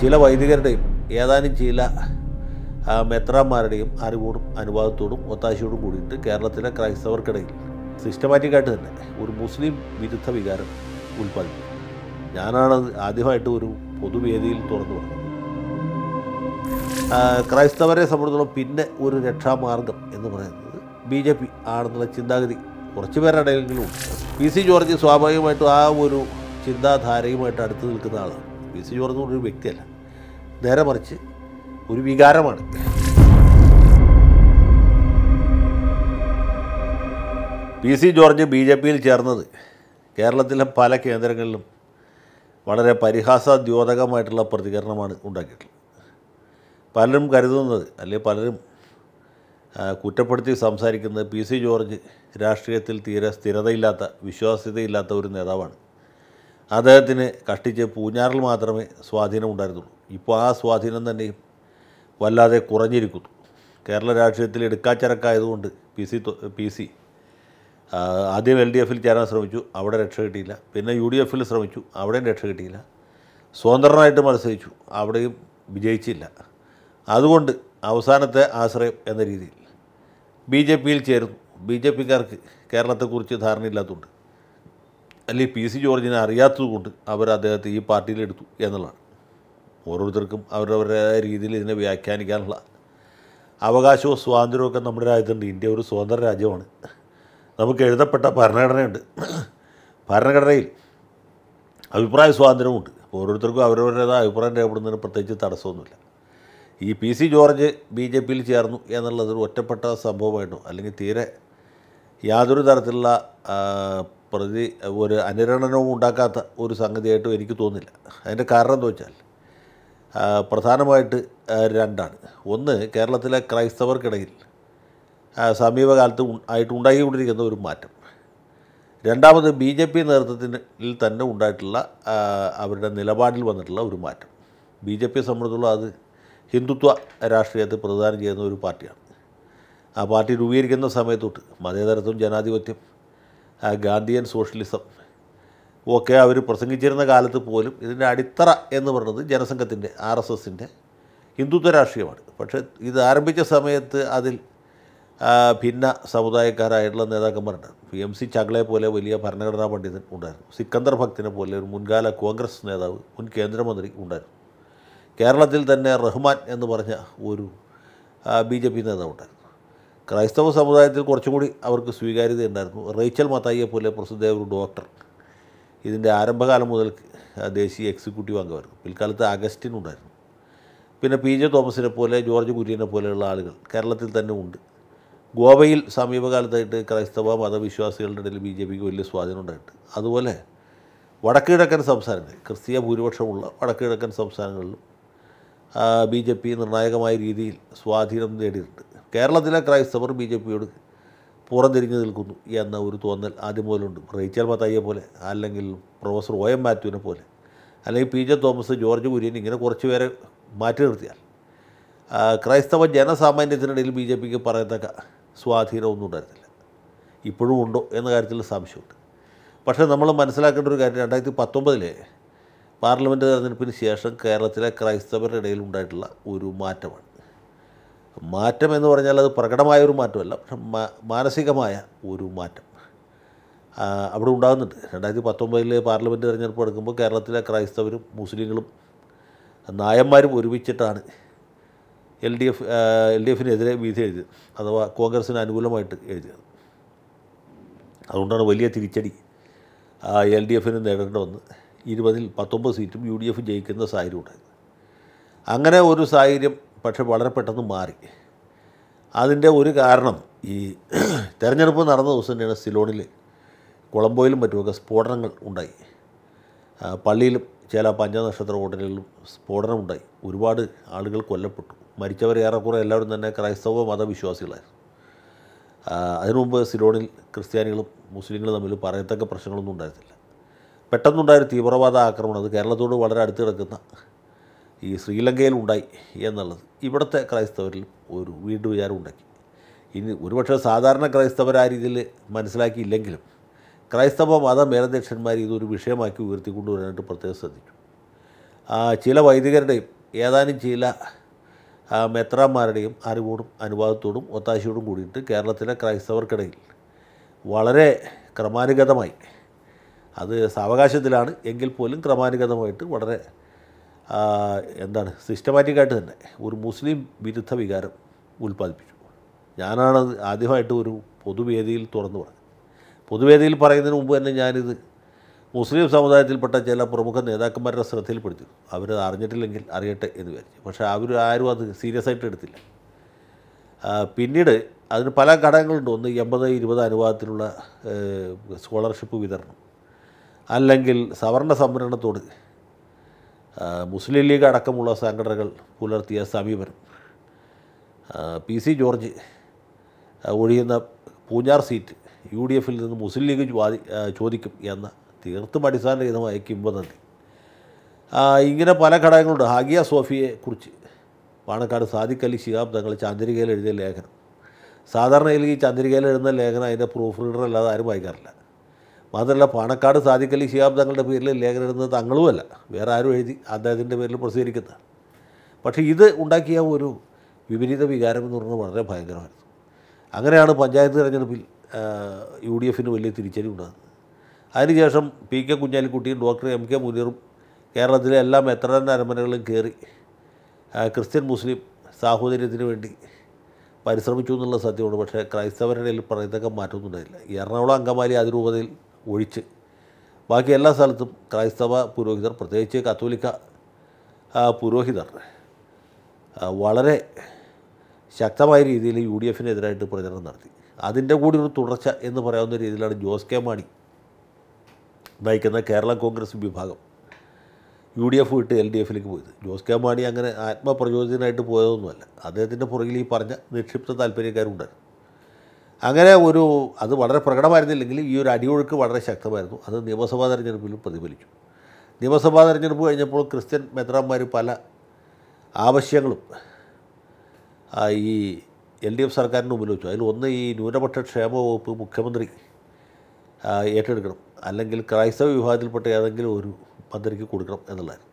ചില വൈദികരുടെയും ഏതാനും ചില മെത്രാന്മാരുടെയും അറിവോടും അനുവാദത്തോടും ഒത്താശയോടും കൂടിയിട്ട് കേരളത്തിലെ ക്രൈസ്തവർക്കിടയിൽ സിസ്റ്റമാറ്റിക്കായിട്ട് തന്നെ ഒരു മുസ്ലിം വിരുദ്ധ വികാരം ഉൽപ്പാദിപ്പിക്കും ഞാനാണ് ആദ്യമായിട്ട് ഒരു പൊതുവേദിയിൽ തുറന്നു പറഞ്ഞത് ക്രൈസ്തവരെ സംബന്ധിച്ചിടത്തോളം പിന്നെ ഒരു രക്ഷാമാർഗം എന്ന് പറയുന്നത് ബി ജെ പി ആണെന്നുള്ള ചിന്താഗതി കുറച്ച് പേരുടെ ഇടയിലെങ്കിലും ഉണ്ട് പി സി ജോർജ് സ്വാഭാവികമായിട്ടും ആ ഒരു ചിന്താധാരയുമായിട്ട് അടുത്ത് നിൽക്കുന്ന ആളാണ് പി സി ജോർജ് പറഞ്ഞൊരു വ്യക്തിയല്ല നേരെ മറിച്ച് ഒരു വികാരമാണ് P C George B J പിയിൽ ചേർന്നത് കേരളത്തിലെ പല കേന്ദ്രങ്ങളിലും വളരെ ദ്യോതകമായിട്ടുള്ള പ്രതികരണമാണ് ഉണ്ടാക്കിയിട്ടുള്ളത് പലരും കരുതുന്നത് അല്ലെങ്കിൽ പലരും കുറ്റപ്പെടുത്തി സംസാരിക്കുന്നത് പി സി ജോർജ് രാഷ്ട്രീയത്തിൽ തീരെ സ്ഥിരതയില്ലാത്ത വിശ്വാസ്യതയില്ലാത്ത ഒരു നേതാവാണ് അദ്ദേഹത്തിന് കഷ്ടിച്ച് പൂഞ്ഞാറിൽ മാത്രമേ സ്വാധീനം ഉണ്ടായിരുന്നുള്ളൂ ഇപ്പോൾ ആ സ്വാധീനം തന്നെ വല്ലാതെ കുറഞ്ഞിരിക്കുന്നു കേരള രാഷ്ട്രീയത്തിൽ എടുക്കാച്ചരക്കായതുകൊണ്ട് പി സി പി സി ആദ്യം എൽ ഡി എഫിൽ ചേരാൻ ശ്രമിച്ചു അവിടെ രക്ഷ കിട്ടിയില്ല പിന്നെ യു ഡി എഫിൽ ശ്രമിച്ചു അവിടെയും രക്ഷ കിട്ടിയില്ല സ്വതന്ത്രനായിട്ട് മത്സരിച്ചു അവിടെയും വിജയിച്ചില്ല അതുകൊണ്ട് അവസാനത്തെ ആശ്രയം എന്ന രീതിയിൽ ബി ജെ പിയിൽ ചേർന്നു ബി ജെ പിക്കാർക്ക് കേരളത്തെക്കുറിച്ച് ധാരണയില്ലാത്തതുകൊണ്ട് അല്ലെങ്കിൽ പി സി ജോർജിനെ അറിയാത്തത് കൊണ്ട് അവർ അദ്ദേഹത്തെ ഈ പാർട്ടിയിലെടുത്തു എന്നുള്ളതാണ് ഓരോരുത്തർക്കും അവരവരുടേതായ രീതിയിൽ ഇതിനെ വ്യാഖ്യാനിക്കാനുള്ള അവകാശവും സ്വാതന്ത്ര്യവും ഒക്കെ നമ്മുടെ രാജ്യത്തുണ്ട് ഇന്ത്യ ഒരു സ്വതന്ത്ര രാജ്യമാണ് നമുക്ക് എഴുതപ്പെട്ട ഭരണഘടനയുണ്ട് ഭരണഘടനയിൽ അഭിപ്രായ സ്വാതന്ത്ര്യമുണ്ട് ഓരോരുത്തർക്കും അവരവരുടേതായ അഭിപ്രായം രേഖപ്പെടുന്നതിന് പ്രത്യേകിച്ച് തടസ്സമൊന്നുമില്ല ഈ P C George B J പിയിൽ ചേർന്നു എന്നുള്ളത് ഒറ്റപ്പെട്ട സംഭവമായിട്ടോ അല്ലെങ്കിൽ തീരെ യാതൊരു തരത്തിലുള്ള പ്രതി ഒരു അനുരണനവും ഉണ്ടാക്കാത്ത ഒരു സംഗതിയായിട്ടും എനിക്ക് തോന്നില്ല അതിൻ്റെ കാരണം എന്താ വെച്ചാൽ പ്രധാനമായിട്ട് രണ്ടാണ് ഒന്ന് കേരളത്തിലെ ക്രൈസ്തവർക്കിടയിൽ സമീപകാലത്ത് ആയിട്ട് ഉണ്ടായിക്കൊണ്ടിരിക്കുന്ന ഒരു മാറ്റം രണ്ടാമത് ബി ജെ പി നേതൃത്വത്തിൽ തന്നെ ഉണ്ടായിട്ടുള്ള അവരുടെ നിലപാടിൽ വന്നിട്ടുള്ള ഒരു മാറ്റം ബി ജെ പിയെ സംബന്ധിച്ചുള്ള അത് ഹിന്ദുത്വ രാഷ്ട്രീയത്തെ പ്രതിദാനം ചെയ്യുന്ന ഒരു പാർട്ടിയാണ് ആ പാർട്ടി രൂപീകരിക്കുന്ന സമയത്തൊട്ട് മതേതരത്വം ജനാധിപത്യം ഗാന്ധിയൻ സോഷ്യലിസം ഒക്കെ അവർ പ്രസംഗിച്ചിരുന്ന കാലത്ത് പോലും ഇതിൻ്റെ അടിത്തറ എന്ന് പറയുന്നത് ജനസംഘത്തിൻ്റെ ആർ എസ് എസിൻ്റെ ഹിന്ദുത്വ രാഷ്ട്രീയമാണ് പക്ഷേ ഇത് ആരംഭിച്ച സമയത്ത് അതിൽ ഭിന്ന സമുദായക്കാരായിട്ടുള്ള നേതാക്കന്മാരുണ്ടായിരുന്നു പി എം സി ചകളെ പോലെ വലിയ ഭരണഘടനാ പണ്ഡിതൻ ഉണ്ടായിരുന്നു സിക്കന്ദർ ഭക്തിനെ പോലെ ഒരു മുൻകാല കോൺഗ്രസ് നേതാവ് മുൻ കേന്ദ്രമന്ത്രി ഉണ്ടായിരുന്നു കേരളത്തിൽ തന്നെ റഹ്മാൻ എന്ന് പറഞ്ഞ ഒരു ബി ജെ പി നേതാവ് ഉണ്ടായിരുന്നു ക്രൈസ്തവ സമുദായത്തിൽ കുറച്ചും കൂടി അവർക്ക് സ്വീകാര്യത ഉണ്ടായിരുന്നു റേച്ചൽ മത്തായിയെ പോലെ പ്രസിദ്ധ ഒരു ഡോക്ടർ ഇതിൻ്റെ ആരംഭകാലം മുതൽ ദേശീയ എക്സിക്യൂട്ടീവ് അംഗമായിരുന്നു പിൽക്കാലത്ത് അഗസ്റ്റിൻ ഉണ്ടായിരുന്നു പിന്നെ പി ജെ തോമസിനെ പോലെ ജോർജ് കുര്യനെ പോലെയുള്ള ആളുകൾ കേരളത്തിൽ തന്നെ ഉണ്ട് ഗോവയിൽ സമീപകാലത്തായിട്ട് ക്രൈസ്തവ മതവിശ്വാസികളുടെ ഇടയിൽ ബി ജെ പിക്ക് വലിയ സ്വാധീനം ഉണ്ടായിട്ടുണ്ട് അതുപോലെ കിഴക്കൻ സംസ്ഥാനങ്ങളിൽ ക്രിസ്തീയ ഭൂരിപക്ഷമുള്ള കിഴക്കൻ സംസ്ഥാനങ്ങളിലും ബി ജെ പി നിർണായകമായ രീതിയിൽ സ്വാധീനം നേടിയിട്ടുണ്ട് കേരളത്തിലെ ക്രൈസ്തവർ ബി ജെ പിയോട് പുറംതിരിഞ്ഞു നിൽക്കുന്നു എന്ന ഒരു തോന്നൽ ആദ്യം പോലുണ്ട് റേച്ചൽ മത്തയ്യെ പോലെ അല്ലെങ്കിൽ പ്രൊഫസർ ഒ എം മാത്യുവിനെ പോലെ അല്ലെങ്കിൽ പി ജെ തോമസ് ജോർജ് കുര്യൻ ഇങ്ങനെ കുറച്ച് പേരെ മാറ്റി നിർത്തിയാൽ ക്രൈസ്തവ ജനസാമാന്യത്തിനിടയിൽ ബി ജെ പിക്ക് പറയത്തക്ക സ്വാധീനമൊന്നും ഉണ്ടായിരുന്നില്ല ഇപ്പോഴും ഉണ്ടോ എന്ന കാര്യത്തിൽ സംശയമുണ്ട് പക്ഷേ നമ്മൾ മനസ്സിലാക്കേണ്ട ഒരു കാര്യം രണ്ടായിരത്തി പത്തൊമ്പതിലെ പാർലമെൻ്റ് തെരഞ്ഞെടുപ്പിന് ശേഷം കേരളത്തിലെ ക്രൈസ്തവരുടെ ഇടയിൽ ഉണ്ടായിട്ടുള്ള ഒരു മാറ്റമാണ് മാറ്റം എന്ന് പറഞ്ഞാൽ അത് പ്രകടമായ ഒരു മാറ്റമല്ല പക്ഷെ മാനസികമായ ഒരു മാറ്റം അവിടെ ഉണ്ടാകുന്നുണ്ട് രണ്ടായിരത്തി പത്തൊമ്പതിൽ പാർലമെൻറ്റ് തെരഞ്ഞെടുപ്പ് എടുക്കുമ്പോൾ കേരളത്തിലെ ക്രൈസ്തവരും മുസ്ലിങ്ങളും നായന്മാരും ഒരുമിച്ചിട്ടാണ് L D F L D എഫിനെതിരെ വിധി എഴുതിയത് അഥവാ കോൺഗ്രസിന് അനുകൂലമായിട്ട് എഴുതിയത് അതുകൊണ്ടാണ് വലിയ തിരിച്ചടി എൽ ഡി എഫിന് നേരിടേണ്ടി വന്നത് ഇരുപതിൽ പത്തൊമ്പത് സീറ്റും യു ഡി എഫ് ജയിക്കുന്ന സാഹചര്യം ഉണ്ടായിരുന്നു അങ്ങനെ ഒരു സാഹചര്യം പക്ഷെ വളരെ പെട്ടെന്ന് മാറി അതിൻ്റെ ഒരു കാരണം ഈ തെരഞ്ഞെടുപ്പ് നടന്ന ദിവസം തന്നെയാണ് സിലോണിൽ കുളമ്പോയിലും മറ്റുമൊക്കെ സ്ഫോടനങ്ങൾ ഉണ്ടായി പള്ളിയിലും ചില പഞ്ചനക്ഷത്ര ഹോട്ടലുകളിലും സ്ഫോടനമുണ്ടായി ഒരുപാട് ആളുകൾ കൊല്ലപ്പെട്ടു മരിച്ചവർ ഏറെക്കുറെ എല്ലാവരും തന്നെ ക്രൈസ്തവ മതവിശ്വാസികളായിരുന്നു അതിനുമുമ്പ് സിലോണിൽ ക്രിസ്ത്യാനികളും മുസ്ലിങ്ങളും തമ്മിൽ പറയത്തക്ക പ്രശ്നങ്ങളൊന്നും ഉണ്ടായിരുന്നില്ല ഒരു തീവ്രവാദ ആക്രമണം അത് കേരളത്തോട് വളരെ അടുത്ത് കിടക്കുന്ന ഈ ശ്രീലങ്കയിലുണ്ടായി എന്നുള്ളത് ഇവിടുത്തെ ക്രൈസ്തവരിൽ ഒരു വീണ്ടും വിചാരം ഉണ്ടാക്കി ഇനി ഒരുപക്ഷെ സാധാരണ ക്രൈസ്തവർ ആ രീതിയിൽ മനസ്സിലാക്കിയില്ലെങ്കിലും ക്രൈസ്തവ മത മേലധ്യക്ഷന്മാർ ഇതൊരു വിഷയമാക്കി ഉയർത്തിക്കൊണ്ടുവരാനായിട്ട് പ്രത്യേകം ശ്രദ്ധിച്ചു ചില വൈദികരുടെയും ഏതാനും ചില മെത്രാന്മാരുടെയും അറിവോടും അനുവാദത്തോടും ഒത്താശയോടും കൂടിയിട്ട് കേരളത്തിലെ ക്രൈസ്തവർക്കിടയിൽ വളരെ ക്രമാനുഗതമായി അത് സാവകാശത്തിലാണ് എങ്കിൽ പോലും ക്രമാനുഗതമായിട്ട് വളരെ എന്താണ് സിസ്റ്റമാറ്റിക്കായിട്ട് തന്നെ ഒരു മുസ്ലിം വിരുദ്ധ വികാരം ഉൽപ്പാദിപ്പിച്ചു ഞാനാണ് ആദ്യമായിട്ട് ഒരു പൊതുവേദിയിൽ തുറന്നു പറഞ്ഞത് പൊതുവേദിയിൽ പറയുന്നതിന് മുമ്പ് തന്നെ ഞാനിത് മുസ്ലിം സമുദായത്തിൽപ്പെട്ട ചില പ്രമുഖ നേതാക്കന്മാരുടെ ശ്രദ്ധയിൽപ്പെടുത്തി അവരത് അറിഞ്ഞിട്ടില്ലെങ്കിൽ അറിയട്ടെ എന്ന് വിചാരിച്ചു പക്ഷേ അവർ ആരും അത് സീരിയസ് ആയിട്ട് എടുത്തില്ല പിന്നീട് അതിന് പല ഘടകങ്ങളുണ്ട് ഒന്ന് എൺപത് ഇരുപത് അനുവാദത്തിലുള്ള സ്കോളർഷിപ്പ് വിതരണം അല്ലെങ്കിൽ സവർണ സംവരണത്തോട് മുസ്ലിം ലീഗ് അടക്കമുള്ള സംഘടനകൾ പുലർത്തിയ സമീപനം പി സി ജോർജ് ഒഴിയുന്ന പൂഞ്ഞാർ സീറ്റ് യു ഡി എഫിൽ നിന്ന് മുസ്ലിം ലീഗ് ചോദിക്കും എന്ന തീർത്തും അടിസ്ഥാനരഹിതമായ കിംവദന്തി ഇങ്ങനെ പല ഘടകങ്ങളുണ്ട് ഹാഗിയ സോഫിയെക്കുറിച്ച് കുറിച്ച് പാണക്കാട് സാദിഖ് അലി ശിഹാബ് തങ്ങൾ ചാന്ദ്രികയിൽ എഴുതിയ ലേഖനം സാധാരണയിൽ ഈ ചാന്ദ്രികയിൽ എഴുതുന്ന ലേഖനം അതിൻ്റെ പ്രൂഫ് റീഡർ അല്ലാതെ ആരും വായിക്കാറില്ല മാത്രമല്ല പാണക്കാട് സാധിക്കലി ശിഹാബ് തങ്ങളുടെ പേരിൽ ലേഖനം എഴുതുന്നത് തങ്ങളുമല്ല വേറെ ആരും എഴുതി അദ്ദേഹത്തിൻ്റെ പേരിൽ പ്രസിദ്ധീകരിക്കുന്നത് പക്ഷേ ഇത് ഉണ്ടാക്കിയ ഒരു വിപരീത വികാരം എന്ന് പറഞ്ഞാൽ വളരെ ഭയങ്കരമായിരുന്നു അങ്ങനെയാണ് പഞ്ചായത്ത് തിരഞ്ഞെടുപ്പിൽ യു ഡി എഫിന് വലിയ ഉണ്ടാകുന്നത് അതിനുശേഷം പി കെ കുഞ്ഞാലിക്കുട്ടിയും ഡോക്ടർ എം കെ മുനീറും കേരളത്തിലെ എല്ലാ മെത്രാൻ്റെ അരമനകളും കയറി ക്രിസ്ത്യൻ മുസ്ലിം സാഹോദര്യത്തിന് വേണ്ടി പരിശ്രമിച്ചു എന്നുള്ള സത്യമുണ്ട് പക്ഷേ ക്രൈസ്തവരുടെ ഇടയിൽ പറയുന്നതൊക്കെ ഉണ്ടായില്ല എറണാകുളം അങ്കമാലി അതിരൂപതയിൽ ഒഴിച്ച് ബാക്കി എല്ലാ സ്ഥലത്തും ക്രൈസ്തവ പുരോഹിതർ പ്രത്യേകിച്ച് കത്തോലിക്ക പുരോഹിതർ വളരെ ശക്തമായ രീതിയിൽ യു ഡി എഫിനെതിരായിട്ട് പ്രചരണം നടത്തി അതിൻ്റെ കൂടി ഒരു തുടർച്ച എന്ന് പറയാവുന്ന രീതിയിലാണ് ജോസ് കെ മാണി നയിക്കുന്ന കേരള കോൺഗ്രസ് വിഭാഗം യു ഡി എഫ് വിട്ട് എൽ ഡി എഫിലേക്ക് പോയത് ജോസ് കെ മാണി അങ്ങനെ ആത്മപ്രചോദിതനായിട്ട് പോയതൊന്നുമല്ല അദ്ദേഹത്തിൻ്റെ പുറകിൽ ഈ പറഞ്ഞ നിക്ഷിപ്ത താല്പര്യക്കാരുണ്ടായിരുന്നു അങ്ങനെ ഒരു അത് വളരെ പ്രകടമായിരുന്നില്ലെങ്കിലും ഈ ഒരു അടിയൊഴുക്ക് വളരെ ശക്തമായിരുന്നു അത് നിയമസഭാ തെരഞ്ഞെടുപ്പിലും പ്രതിഫലിച്ചു നിയമസഭാ തെരഞ്ഞെടുപ്പ് കഴിഞ്ഞപ്പോൾ ക്രിസ്ത്യൻ മെത്രാന്മാർ പല ആവശ്യങ്ങളും ഈ എൽ ഡി എഫ് സർക്കാരിന് മുമ്പിൽ വെച്ചു ഈ ന്യൂനപക്ഷ ക്ഷേമ വകുപ്പ് മുഖ്യമന്ത്രി ഏറ്റെടുക്കണം അല്ലെങ്കിൽ ക്രൈസ്തവ വിഭാഗത്തിൽപ്പെട്ട ഏതെങ്കിലും ഒരു മന്ത്രിക്ക് കൊടുക്കണം എന്നുള്ളതായിരുന്നു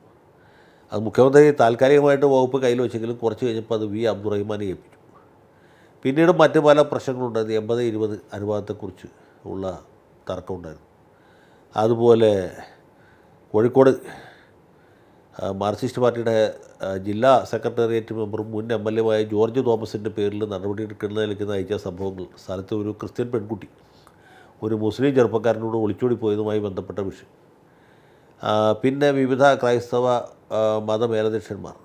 അത് മുഖ്യമന്ത്രി താൽക്കാലികമായിട്ട് വകുപ്പ് കയ്യിൽ വെച്ചെങ്കിലും കുറച്ച് കഴിഞ്ഞപ്പോൾ അത് വി അബ്ദുറഹിമാനെ ഏൽപ്പിച്ചു പിന്നീട് മറ്റു പല പ്രശ്നങ്ങളുണ്ടായിരുന്നു എൺപത് ഇരുപത് അനുപാതത്തെക്കുറിച്ച് ഉള്ള തർക്കമുണ്ടായിരുന്നു അതുപോലെ കോഴിക്കോട് മാർക്സിസ്റ്റ് പാർട്ടിയുടെ ജില്ലാ സെക്രട്ടേറിയറ്റ് മെമ്പറും മുൻ എം എൽ എമായ ജോർജ് തോമസിൻ്റെ പേരിൽ നടപടിയെടുക്കുന്നതിലേക്ക് നയിച്ച സംഭവങ്ങൾ സ്ഥലത്ത് ഒരു ക്രിസ്ത്യൻ പെൺകുട്ടി ഒരു മുസ്ലിം ചെറുപ്പക്കാരനോട് ഒളിച്ചോടി പോയതുമായി ബന്ധപ്പെട്ട വിഷയം പിന്നെ വിവിധ ക്രൈസ്തവ മതമേലധ്യക്ഷന്മാർ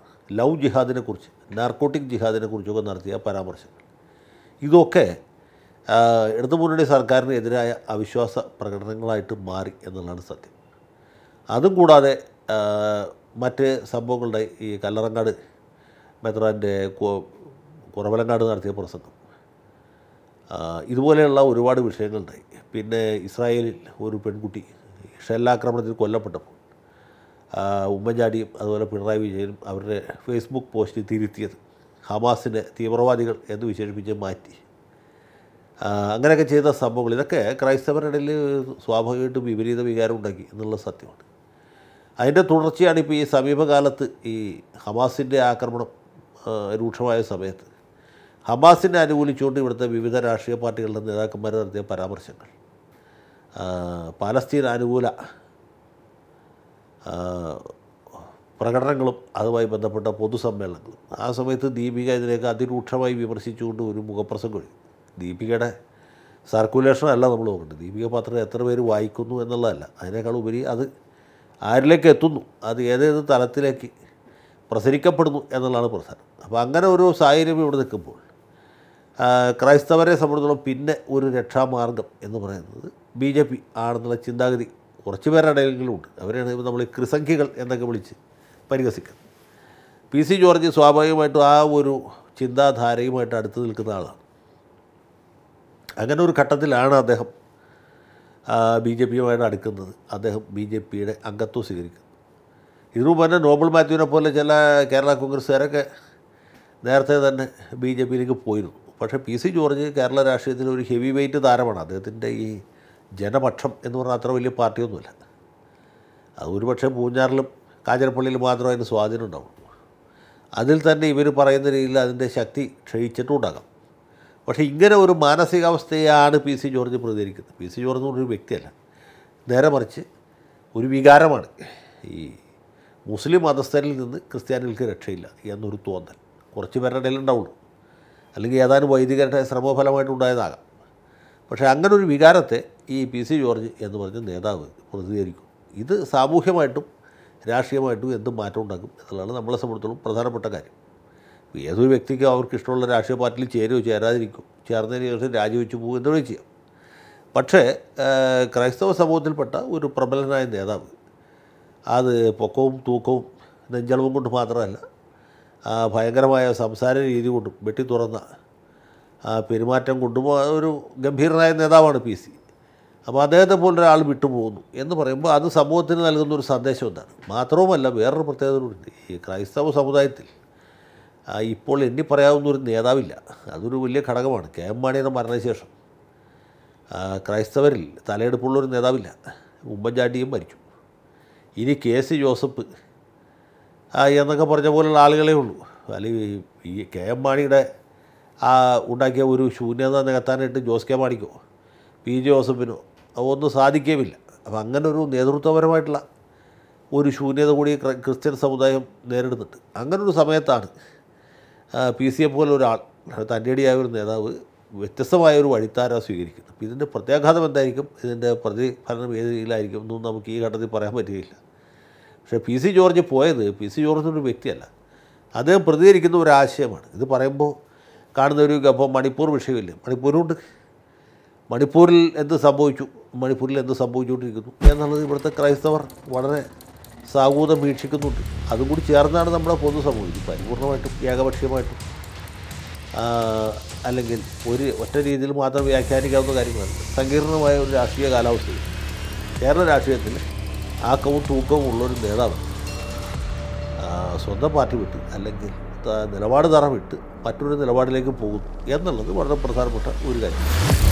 ലവ് ജിഹാദിനെക്കുറിച്ച് നാർക്കോട്ടിക് ജിഹാദിനെക്കുറിച്ചൊക്കെ നടത്തിയ പരാമർശം ഇതൊക്കെ ഇടതുമുന്നണി സർക്കാരിന് എതിരായ അവിശ്വാസ പ്രകടനങ്ങളായിട്ട് മാറി എന്നുള്ളതാണ് സത്യം അതും കൂടാതെ മറ്റ് സംഭവങ്ങളുടെ ഈ കല്ലറങ്ങാട് മെത്രാൻ്റെ കുറവലങ്ങാട് നടത്തിയ പ്രസംഗം ഇതുപോലെയുള്ള ഒരുപാട് വിഷയങ്ങളുണ്ടായി പിന്നെ ഇസ്രായേലിൽ ഒരു പെൺകുട്ടി ഷെല്ലാക്രമണത്തിൽ കൊല്ലപ്പെട്ടപ്പോൾ ഉമ്മൻചാണ്ടിയും അതുപോലെ പിണറായി വിജയനും അവരുടെ ഫേസ്ബുക്ക് പോസ്റ്റിൽ തിരുത്തിയത് ഹമാസിനെ തീവ്രവാദികൾ എന്ന് വിശേഷിപ്പിച്ച് മാറ്റി അങ്ങനെയൊക്കെ ചെയ്ത സംഭവങ്ങൾ ഇതൊക്കെ ക്രൈസ്തവരുടെ സ്വാഭാവികമായിട്ടും വിപരീത വികാരം ഉണ്ടാക്കി എന്നുള്ള സത്യമാണ് അതിൻ്റെ തുടർച്ചയാണ് ഇപ്പോൾ ഈ സമീപകാലത്ത് ഈ ഹമാസിൻ്റെ ആക്രമണം രൂക്ഷമായ സമയത്ത് ഹമാസിനെ അനുകൂലിച്ചുകൊണ്ട് ഇവിടുത്തെ വിവിധ രാഷ്ട്രീയ പാർട്ടികളുടെ നേതാക്കന്മാർ നടത്തിയ പരാമർശങ്ങൾ പാലസ്തീൻ അനുകൂല പ്രകടനങ്ങളും അതുമായി ബന്ധപ്പെട്ട പൊതുസമ്മേളനങ്ങളും ആ സമയത്ത് ദീപിക ഇതിനെയൊക്കെ അതിരൂക്ഷമായി വിമർശിച്ചുകൊണ്ട് ഒരു മുഖപ്രസംഗം എഴുതി ദീപികയുടെ സർക്കുലേഷനല്ല നമ്മൾ നോക്കേണ്ടത് ദീപിക പത്രം എത്ര പേര് വായിക്കുന്നു എന്നുള്ളതല്ല അതിനേക്കാൾ ഉപരി അത് ആരിലേക്ക് എത്തുന്നു അത് ഏതേത് തലത്തിലേക്ക് പ്രസരിക്കപ്പെടുന്നു എന്നുള്ളതാണ് പ്രധാനം അപ്പോൾ അങ്ങനെ ഒരു സാഹചര്യം ഇവിടെ നിൽക്കുമ്പോൾ ക്രൈസ്തവരെ സംബന്ധിച്ചിടത്തോളം പിന്നെ ഒരു രക്ഷാമാർഗം എന്ന് പറയുന്നത് ബി ജെ പി ആണെന്നുള്ള ചിന്താഗതി കുറച്ച് പേരുടെ ഇടയിലെങ്കിലും ഉണ്ട് അവരെയാണ് നമ്മൾ ക്രിസംഖ്യകൾ എന്നൊക്കെ വിളിച്ച് പരിഹസിക്കുന്നത് പി സി ജോർജ് സ്വാഭാവികമായിട്ടും ആ ഒരു ചിന്താധാരയുമായിട്ട് അടുത്ത് നിൽക്കുന്ന ആളാണ് അങ്ങനെ ഒരു ഘട്ടത്തിലാണ് അദ്ദേഹം ബി ജെ പിയുമായിട്ട് അടുക്കുന്നത് അദ്ദേഹം ബി ജെ പിയുടെ അംഗത്വം സ്വീകരിക്കുന്നു ഇതിനു തന്നെ നോബൽ മാത്യുവിനെ പോലെ ചില കേരള കോൺഗ്രസ്സുകാരൊക്കെ നേരത്തെ തന്നെ ബി ജെ പിയിലേക്ക് പോയിരുന്നു പക്ഷേ പി സി ജോർജ് കേരള രാഷ്ട്രീയത്തിൽ ഒരു ഹെവി വെയിറ്റ് താരമാണ് അദ്ദേഹത്തിൻ്റെ ഈ ജനപക്ഷം എന്ന് പറഞ്ഞാൽ അത്ര വലിയ പാർട്ടിയൊന്നുമില്ല അത് പക്ഷേ പൂഞ്ഞാറിലും കാഞ്ഞിരപ്പള്ളിയിൽ മാത്രം അതിന് സ്വാധീനം ഉണ്ടാവും അതിൽ തന്നെ ഇവർ പറയുന്ന രീതിയിൽ അതിൻ്റെ ശക്തി ഉണ്ടാകാം പക്ഷേ ഇങ്ങനെ ഒരു മാനസികാവസ്ഥയാണ് പി സി ജോർജ് പ്രതികരിക്കുന്നത് പി സി ജോർജ് ഒരു വ്യക്തിയല്ല നേരെ മറിച്ച് ഒരു വികാരമാണ് ഈ മുസ്ലിം മതസ്ഥരിൽ നിന്ന് ക്രിസ്ത്യാനികൾക്ക് രക്ഷയില്ല എന്നൊരു തോന്നൽ കുറച്ച് പേരുടെ ഇടയിൽ ഉണ്ടാവുള്ളൂ അല്ലെങ്കിൽ ഏതാനും വൈദികരുടെ ശ്രമഫലമായിട്ടുണ്ടായതാകാം പക്ഷേ അങ്ങനൊരു ഒരു വികാരത്തെ ഈ പി സി ജോർജ് എന്ന് പറഞ്ഞ നേതാവ് പ്രതികരിക്കും ഇത് സാമൂഹ്യമായിട്ടും രാഷ്ട്രീയമായിട്ടും എന്തും മാറ്റം ഉണ്ടാക്കും എന്നുള്ളതാണ് നമ്മളെ സംബന്ധിച്ചോളം പ്രധാനപ്പെട്ട കാര്യം ഏതൊരു വ്യക്തിക്ക് അവർക്ക് ഇഷ്ടമുള്ള രാഷ്ട്രീയ പാർട്ടിയിൽ ചേരുകയോ ചേരാതിരിക്കും ചേർന്നതിന് ശേഷം രാജിവെച്ച് പോകും എന്നുള്ളത് ചെയ്യാം പക്ഷേ ക്രൈസ്തവ സമൂഹത്തിൽപ്പെട്ട ഒരു പ്രബലനായ നേതാവ് അത് പൊക്കവും തൂക്കവും നെഞ്ചളവും കൊണ്ട് മാത്രമല്ല ഭയങ്കരമായ സംസാര രീതി കൊണ്ടും വെട്ടി തുറന്ന പെരുമാറ്റം കൊണ്ടും ഒരു ഗംഭീരനായ നേതാവാണ് പി സി അപ്പോൾ അദ്ദേഹത്തെ ഒരാൾ വിട്ടുപോകുന്നു എന്ന് പറയുമ്പോൾ അത് സമൂഹത്തിന് നൽകുന്ന ഒരു സന്ദേശം എന്താണ് മാത്രവുമല്ല വേറൊരു കൂടി ഈ ക്രൈസ്തവ സമുദായത്തിൽ ഇപ്പോൾ എണ്ണി പറയാവുന്ന ഒരു നേതാവില്ല അതൊരു വലിയ ഘടകമാണ് കെ എം മാണിയുടെ മരണശേഷം ക്രൈസ്തവരിൽ തലയെടുപ്പുള്ള ഒരു നേതാവില്ല ഉമ്മൻചാണ്ടിയും മരിച്ചു ഇനി കെ സി ജോസഫ് എന്നൊക്കെ പറഞ്ഞ പോലുള്ള ആളുകളേ ഉള്ളൂ അല്ലെങ്കിൽ ഈ കെ എം മാണിയുടെ ആ ഉണ്ടാക്കിയ ഒരു ശൂന്യത നികത്താനായിട്ട് ജോസ് കെ മാണിക്കോ പി ജോസഫിനോ ഒന്നും സാധിക്കുകയുമില്ല അപ്പോൾ അങ്ങനെ ഒരു നേതൃത്വപരമായിട്ടുള്ള ഒരു ശൂന്യത കൂടി ക്രിസ്ത്യൻ സമുദായം നേരിടുന്നുണ്ട് അങ്ങനൊരു സമയത്താണ് പി സി എ പോലെ ഒരാൾ തൻ്റെടിയായ ഒരു നേതാവ് വ്യത്യസ്തമായ ഒരു വഴിത്താര സ്വീകരിക്കുന്നത് അപ്പോൾ ഇതിൻ്റെ പ്രത്യാഘാതം എന്തായിരിക്കും ഇതിൻ്റെ പ്രതിഫലനം ഏത് രീതിയിലായിരിക്കും എന്നൊന്നും നമുക്ക് ഈ ഘട്ടത്തിൽ പറയാൻ പറ്റുകയില്ല പക്ഷേ പി സി ജോർജ് പോയത് പി സി ജോർജ് ഒരു വ്യക്തിയല്ല അദ്ദേഹം പ്രതികരിക്കുന്ന ഒരു ആശയമാണ് ഇത് പറയുമ്പോൾ കാണുന്ന ഒരു അപ്പോൾ മണിപ്പൂർ വിഷയമില്ല മണിപ്പൂരുണ്ട് മണിപ്പൂരിൽ എന്ത് സംഭവിച്ചു മണിപ്പൂരിൽ എന്ത് സംഭവിച്ചുകൊണ്ടിരിക്കുന്നു എന്നുള്ളത് ഇവിടുത്തെ ക്രൈസ്തവർ വളരെ സാഹൂതം വീക്ഷിക്കുന്നുണ്ട് അതും കൂടി ചേർന്നാണ് നമ്മുടെ പൊതുസമൂഹം ഇത് പരിപൂർണമായിട്ടും ഏകപക്ഷീയമായിട്ടും അല്ലെങ്കിൽ ഒരു ഒറ്റ രീതിയിൽ മാത്രം വ്യാഖ്യാനിക്കാവുന്ന കാര്യങ്ങളല്ല സങ്കീർണമായ ഒരു രാഷ്ട്രീയ കാലാവസ്ഥയിൽ കേരള രാഷ്ട്രീയത്തിൽ ആക്കവും തൂക്കവും ഉള്ളൊരു നേതാവ് സ്വന്തം പാർട്ടി വിട്ട് അല്ലെങ്കിൽ നിലപാട് തറ വിട്ട് മറ്റൊരു നിലപാടിലേക്ക് പോകുന്നു എന്നുള്ളത് വളരെ പ്രധാനപ്പെട്ട ഒരു കാര്യമാണ്